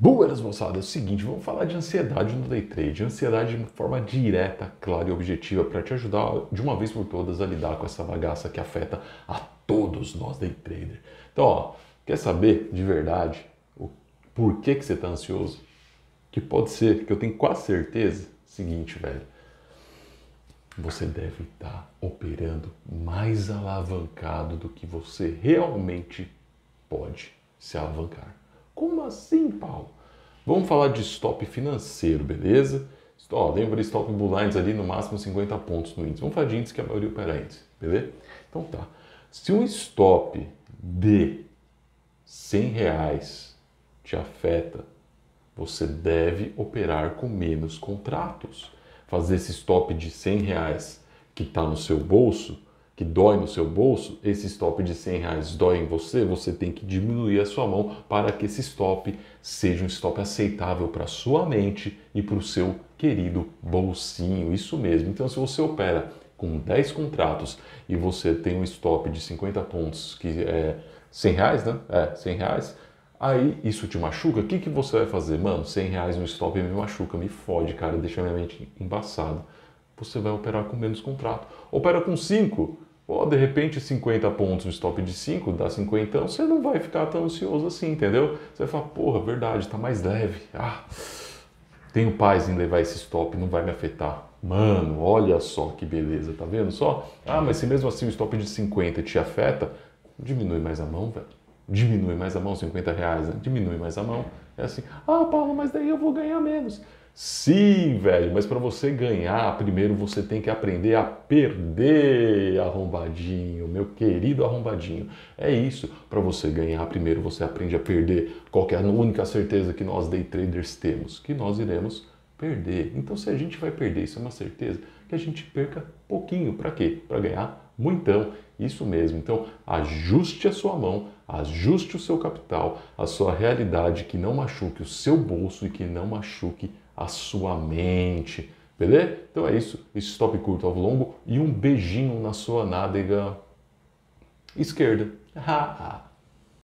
Boas, moçada! É o seguinte, vamos falar de ansiedade no day trade. Ansiedade de forma direta, clara e objetiva para te ajudar de uma vez por todas a lidar com essa bagaça que afeta a todos nós day trader. Então, ó, quer saber de verdade o por que, que você está ansioso? Que pode ser, que eu tenho quase certeza, seguinte, velho. Você deve estar tá operando mais alavancado do que você realmente pode se alavancar. Como assim, Paulo? Vamos falar de stop financeiro, beleza? Ó, lembra stop Bullines ali, no máximo 50 pontos no índice. Vamos falar de índice que a maioria opera índice, beleza? Então tá. Se um stop de 100 reais te afeta, você deve operar com menos contratos. Fazer esse stop de 100 reais que está no seu bolso que dói no seu bolso, esse stop de 100 reais dói em você, você tem que diminuir a sua mão para que esse stop seja um stop aceitável para a sua mente e para o seu querido bolsinho. Isso mesmo. Então, se você opera com 10 contratos e você tem um stop de 50 pontos, que é 100 reais, né? É, 100 reais. Aí isso te machuca, o que, que você vai fazer? Mano, 100 reais no stop me machuca, me fode, cara, deixa minha mente embaçada. Você vai operar com menos contrato. Opera com 5, ou de repente 50 pontos, no stop de 5, dá 50, então você não vai ficar tão ansioso assim, entendeu? Você vai falar, porra, verdade, tá mais leve. Ah, tenho paz em levar esse stop, não vai me afetar. Mano, olha só que beleza, tá vendo só? Ah, mas se mesmo assim o stop de 50 te afeta, diminui mais a mão, velho. Diminui mais a mão, 50 reais, né? diminui mais a mão. É assim, ah, Paulo, mas daí eu vou ganhar menos. Sim, velho, mas para você ganhar, primeiro você tem que aprender a perder, arrombadinho, meu querido arrombadinho. É isso, para você ganhar, primeiro você aprende a perder. Qual é a única certeza que nós day traders temos? Que nós iremos perder. Então, se a gente vai perder, isso é uma certeza, que a gente perca pouquinho. Para quê? Para ganhar muitão. Isso mesmo. Então, ajuste a sua mão, ajuste o seu capital, a sua realidade que não machuque o seu bolso e que não machuque a sua mente. Beleza? Então é isso. Stop curto ao longo e um beijinho na sua nádega esquerda.